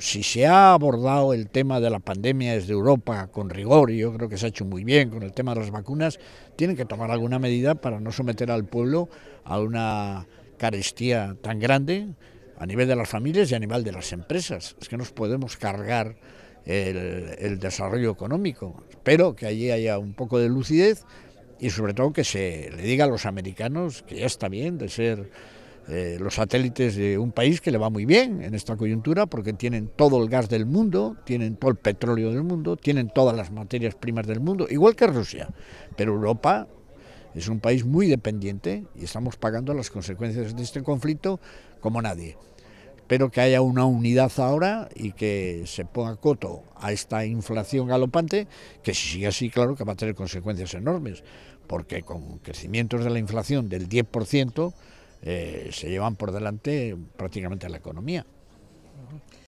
si se ha abordado el tema de la pandemia desde Europa con rigor, y yo creo que se ha hecho muy bien con el tema de las vacunas, tienen que tomar alguna medida para no someter al pueblo a una carestía tan grande a nivel de las familias y a nivel de las empresas. Es que nos podemos cargar el, desarrollo económico. Espero que allí haya un poco de lucidez y sobre todo que se le diga a los americanos que ya está bien de ser eh, los satélites de un país que le va muy bien en esta coyuntura porque tienen todo el gas del mundo, tienen todo el petróleo del mundo, tienen todas las materias primas del mundo, igual que Rusia. Pero Europa es un país muy dependiente y estamos pagando las consecuencias de este conflicto como nadie. Espero que haya una unidad ahora y que se ponga coto a esta inflación galopante, que si sigue así, claro que va a tener consecuencias enormes, porque con crecimientos de la inflación del 10%, eh, se llevan por delante prácticamente a la economía.